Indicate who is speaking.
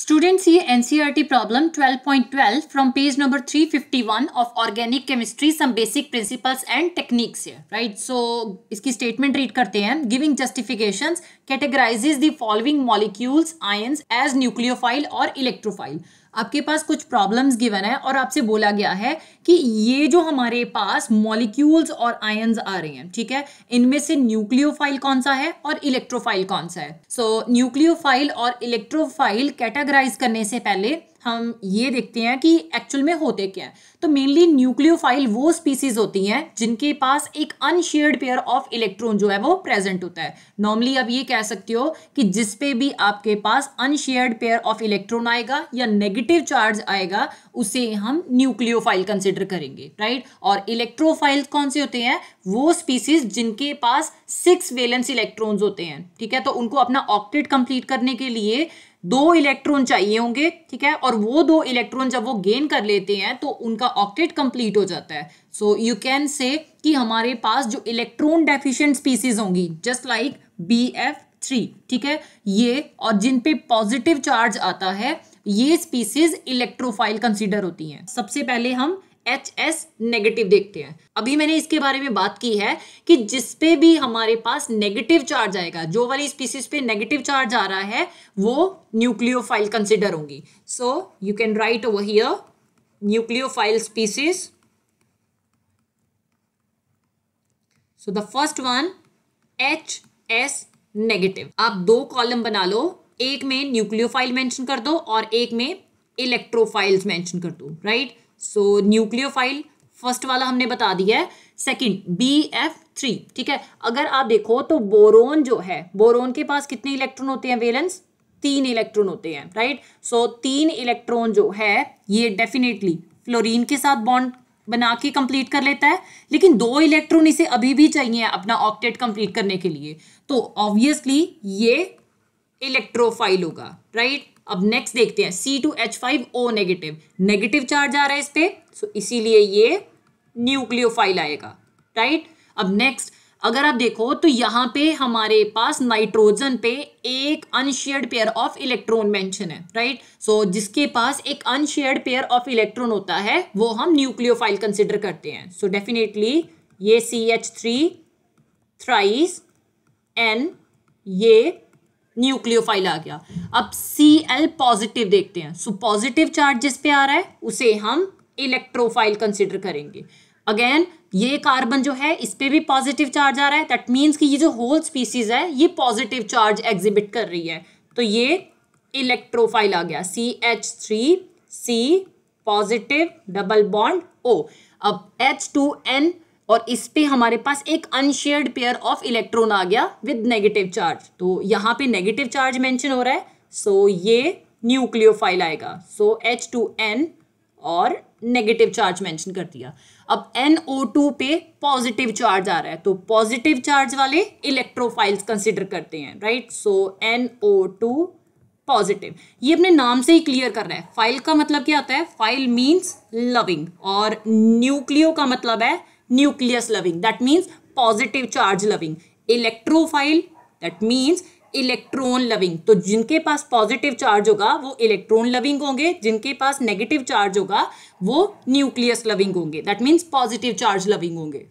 Speaker 1: students ये NCERT problem 12.12 from page number 351 of organic chemistry some basic principles and techniques है right so इसकी statement read करते हैं giving justifications categorises the following molecules ions as nucleophile और electrophile आपके पास कुछ problems given है और आपसे बोला गया है कि ये जो हमारे पास मॉलिक्यूल्स और आयन्स आ रहे हैं ठीक है इनमें से न्यूक्लियोफाइल कौन सा है और इलेक्ट्रोफाइल कौन सा है सो so, न्यूक्लियोफाइल और इलेक्ट्रोफाइल कैटेगराइज करने से पहले हम ये देखते हैं कि एक्चुअल में होते क्या हैं तो मेनली न्यूक्लियोफाइल वो स्पीसीज होती हैं जिनके पास एक अनशेयर्ड पेयर ऑफ इलेक्ट्रॉन जो है वो प्रेजेंट होता है नॉर्मली आप ये कह सकते हो कि जिस पे भी आपके पास अनशेयर्ड पेयर ऑफ इलेक्ट्रॉन आएगा या नेगेटिव चार्ज आएगा उसे हम न्यूक्लियोफाइल कंसिडर करेंगे राइट और इलेक्ट्रोफाइल कौन से होते हैं वो स्पीसीज जिनके पास सिक्स वेलेंस इलेक्ट्रॉन्स होते हैं ठीक है तो उनको अपना ऑक्टेट कंप्लीट करने के लिए दो इलेक्ट्रॉन चाहिए होंगे ठीक है और वो दो इलेक्ट्रॉन जब वो गेन कर लेते हैं तो उनका ऑक्टेट कंप्लीट हो जाता है सो यू कैन से कि हमारे पास जो इलेक्ट्रॉन डेफिशिएंट स्पीसीज होंगी just like B F three ठीक है ये और जिन पे पॉजिटिव चार्ज आता है ये स्पीसीज इलेक्ट्रोफाइल कंसीडर होती हैं सबसे पहले हम एच एस नेगेटिव देखते हैं अभी मैंने इसके बारे में बात की है कि जिस पे भी हमारे पास नेगेटिव चार्ज आएगा जो वाली स्पीसीज पे नेगेटिव चार्ज आ रहा है वो न्यूक्लियोफाइल कंसिडर होंगी so you can write over here nucleophile species so the first one H S negative आप दो कॉलम बना लो एक में न्यूक्लियोफाइल मेंशन कर दो और एक में इलेक्ट्रोफाइल्स मेंशन कर दो राइट सो न्यूक्लियोफाइल फर्स्ट वाला हमने बता दिया है सेकंड बी एफ थ्री ठीक है अगर आप देखो तो बोरोन जो है बोरोन के पास कितने इलेक्ट्रॉन होते हैं वेलेंस तीन इलेक्ट्रॉन होते हैं राइट सो so, तीन इलेक्ट्रॉन जो है ये डेफिनेटली फ्लोरीन के साथ बॉन्ड बना के कंप्लीट कर लेता है लेकिन दो इलेक्ट्रॉन इसे अभी भी चाहिए अपना ऑक्टेट कंप्लीट करने के लिए तो ऑब्वियसली ये इलेक्ट्रोफाइल होगा राइट अब नेक्स्ट देखते हैं C two H five O negative negative charge आ रहा है इस पर सो इसीलिए ये न्यूक्लियोफाइल आएगा राइट अब नेक्स्ट अगर आप देखो तो यहाँ पे हमारे पास नाइट्रोजन पे एक unshared pair of electron mention है राइट सो so, जिसके पास एक अनशेयर्ड पेयर ऑफ इलेक्ट्रॉन होता है वो हम न्यूक्लियोफाइल कंसिडर करते हैं सो so, डेफिनेटली ये C H three thrice N ये न्यूक्लियोफाइल आ गया अब सी एल पॉजिटिव देखते हैं सो पॉजिटिव चार्ज जिस पे आ रहा है उसे हम इलेक्ट्रोफाइल कंसिडर करेंगे अगेन ये कार्बन जो है इस पर भी पॉजिटिव चार्ज आ रहा है दैट मीन्स कि ये जो होल स्पीसीज है ये पॉजिटिव चार्ज एग्जिबिट कर रही है तो ये इलेक्ट्रोफाइल आ गया C H three C positive double bond O अब एच टू एन और इस पे हमारे पास एक अनशेयर्ड पेयर ऑफ इलेक्ट्रॉन आ गया विद नेगेटिव चार्ज तो यहाँ पे नेगेटिव चार्ज मेंशन हो रहा है सो so, ये न्यूक्लियोफाइल आएगा सो एच टू एन और नेगेटिव चार्ज मेंशन कर दिया अब टू पे पॉजिटिव चार्ज आ रहा है तो पॉजिटिव चार्ज वाले इलेक्ट्रोफाइल्स कंसिडर करते हैं राइट सो टू पॉजिटिव ये अपने नाम से ही क्लियर कर रहा है फाइल का मतलब क्या होता है फाइल मीन्स लविंग और न्यूक्लियो का मतलब है nucleus loving that means positive charge loving electrophile that means electron loving तो जिनके पास पॉजिटिव चार्ज होगा वो इलेक्ट्रॉन लविंग होंगे जिनके पास नेगेटिव चार्ज होगा वो न्यूक्लियस लविंग होंगे that means positive charge loving होंगे